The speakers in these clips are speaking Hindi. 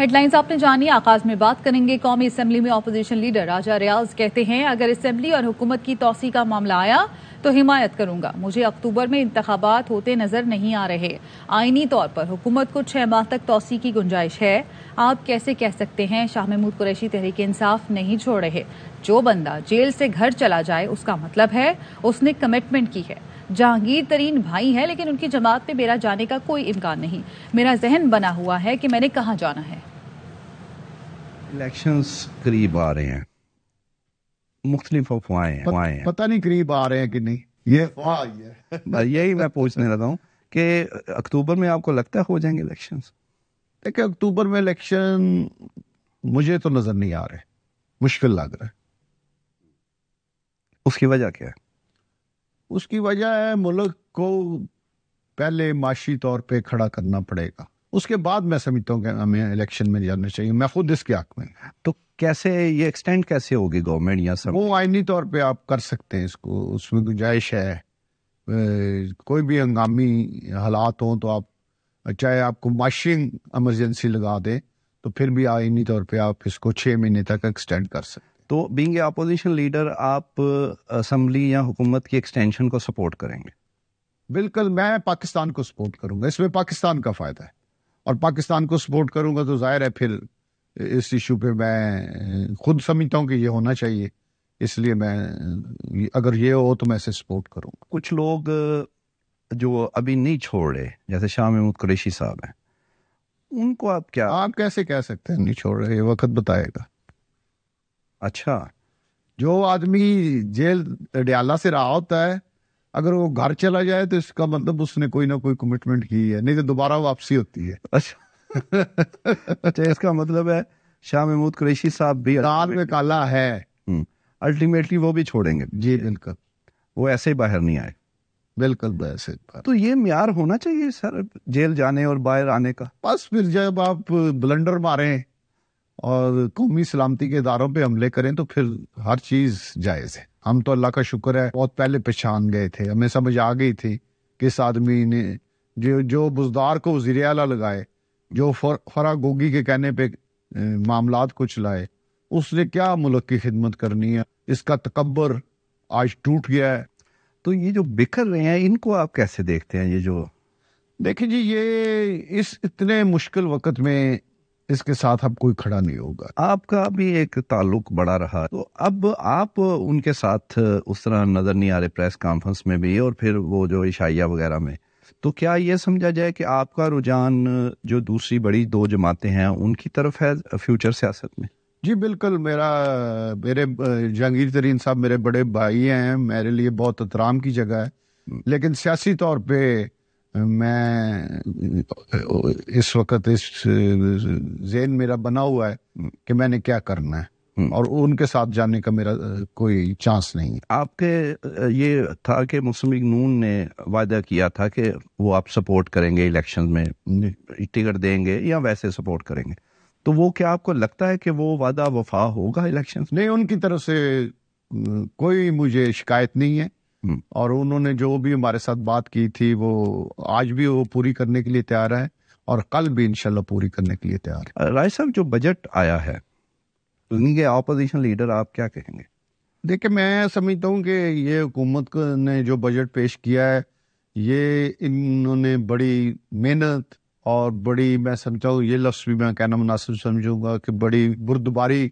हेडलाइंस आपने जानी आगाज में बात करेंगे कौमी असम्बली में अपोजिशन लीडर राजा रियाज कहते हैं अगर असम्बली और हुकूमत की तोसी का मामला आया तो हिमायत करूंगा मुझे अक्टूबर में इंतबात होते नजर नहीं आ रहे आइनी तौर पर हुकूमत को छह माह तक तोसी की गुंजाइश है आप कैसे कह सकते हैं शाह महमूद कुरैशी तहरीक इंसाफ नहीं छोड़ रहे जो बंदा जेल से घर चला जाए उसका मतलब है उसने कमिटमेंट की है जहांगीर तरीन भाई है लेकिन उनकी जमात में मेरा जाने का कोई इम्कान नहीं मेरा जहन बना हुआ है कि मैंने कहाँ जाना है इलेक्शंस करीब आ रहे हैं मुख्तलिफ अफवाहें हैं पत, हैं पता नहीं करीब आ रहे हैं कि नहीं ये अफवाह है यही मैं पूछने लगा हूँ कि अक्टूबर में आपको लगता है हो जाएंगे इलेक्शंस देखिए अक्टूबर में इलेक्शन मुझे तो नज़र नहीं आ रहे मुश्किल लग रहा है उसकी वजह क्या है उसकी वजह है मुल्क को पहले माशी तौर पे खड़ा करना पड़ेगा उसके बाद मैं समझता हूँ कि हमें इलेक्शन में जाना चाहिए मैं खुद इसके हक में तो कैसे ये एक्सटेंड कैसे होगी गवर्नमेंट या सब वो आइनी तौर पे आप कर सकते हैं इसको उसमें गुंजाइश है कोई भी हंगामी हालात हों तो आप चाहे आपको माशिंग एमरजेंसी लगा दें तो फिर भी आइनी तौर पे आप इसको छः महीने तक एक्सटेंड कर सकते तो बींग अपोजिशन लीडर आप असम्बली या हुकूमत की एक्सटेंशन को सपोर्ट करेंगे बिल्कुल मैं पाकिस्तान को सपोर्ट करूंगा इसमें पाकिस्तान का फ़ायदा है और पाकिस्तान को सपोर्ट करूंगा तो जाहिर है फिर इस इशू पे मैं खुद समझता हूँ कि ये होना चाहिए इसलिए मैं अगर ये हो तो मैं इसे सपोर्ट करूँगा कुछ लोग जो अभी नहीं छोड़ रहे जैसे शाह महमूद कुरेशी साहब हैं उनको आप क्या आप कैसे कह सकते हैं नहीं छोड़ रहे ये वक्त बताएगा अच्छा जो आदमी जेल अडयाला से रहा होता है अगर वो घर चला जाए तो इसका मतलब उसने कोई ना कोई कमिटमेंट की है नहीं तो दोबारा वापसी होती है अच्छा अच्छा इसका मतलब है शाह महमूद कुरैशी साहब भी दाल में काला है अल्टीमेटली हम्म, वो भी छोड़ेंगे जी बिल्कुल वो ऐसे ही बाहर नहीं आए बिल्कुल ऐसे तो ये म्यार होना चाहिए सर जेल जाने और बाहर आने का बस फिर जब आप ब्लंडर मारे और कौमी सलामती के इदारों पे हमले करें तो फिर हर चीज़ जायज़ है हम तो अल्लाह का शुक्र है बहुत पहले पहचान गए थे हमें समझ आ गई थी कि इस आदमी ने जो जो बुजदार को वजीर अला लगाए जो फर, फरा गोगी के कहने पे मामला को चलाए उसने क्या मुल्क की खिदमत करनी है इसका तकबर आज टूट गया है तो ये जो बिखर रहे हैं इनको आप कैसे देखते हैं ये जो देखिए जी ये इस इतने मुश्किल वक्त में इसके साथ अब कोई खड़ा नहीं होगा आपका भी एक ताल्लुक बड़ा रहा तो अब आप उनके साथ उस तरह नजर नहीं आ रहे प्रेस कॉन्फ्रेंस में भी और फिर वो जो इशाइया वगैरह में तो क्या ये समझा जाए कि आपका रुझान जो दूसरी बड़ी दो जमातें हैं उनकी तरफ है फ्यूचर सियासत में जी बिल्कुल मेरा मेरे जहांगीर तरीन साहब मेरे बड़े भाई हैं मेरे लिए बहुत एहतराम की जगह है हम्म। लेकिन सियासी तौर पर मैं इस वक्त इस जेन मेरा बना हुआ है कि मैंने क्या करना है हम्म। और उनके साथ जाने का मेरा कोई चांस नहीं है आपके ये था कि मुस्लिम लीग नून ने वादा किया था कि वो आप सपोर्ट करेंगे इलेक्शन में टिकट देंगे या वैसे सपोर्ट करेंगे तो वो क्या आपको लगता है कि वो वादा वफा होगा इलेक्शन नहीं उनकी तरफ से कोई मुझे शिकायत नहीं है हम्म। और उन्होंने जो भी हमारे साथ बात की थी वो आज भी वो पूरी करने के लिए तैयार है और कल भी इनशाला पूरी करने के लिए तैयार है राय साहब जो बजट आया है ऑपोजिशन लीडर आप क्या कहेंगे देखिए मैं समझता हूँ कि ये हुकूमत ने जो बजट पेश किया है ये इन्होंने बड़ी मेहनत और बड़ी मैं समझता हूँ ये लफ्स भी मैं कहना मुनासिब समझूंगा कि बड़ी बुरदबारी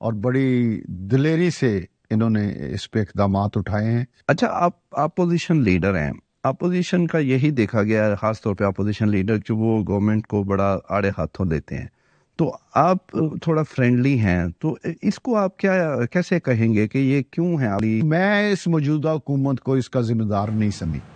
और बड़ी दिलेरी से इन्होंने इस पे इकदाम उठाए हैं अच्छा आप अपोजिशन लीडर हैं अपोजिशन का यही देखा गया है खासतौर पर अपोजिशन लीडर जो वो गवर्नमेंट को बड़ा आड़े हाथों लेते हैं तो आप थोड़ा फ्रेंडली हैं तो इसको आप क्या कैसे कहेंगे कि ये क्यों है मैं इस मौजूदा हुकूमत को इसका जिम्मेदार नहीं समझ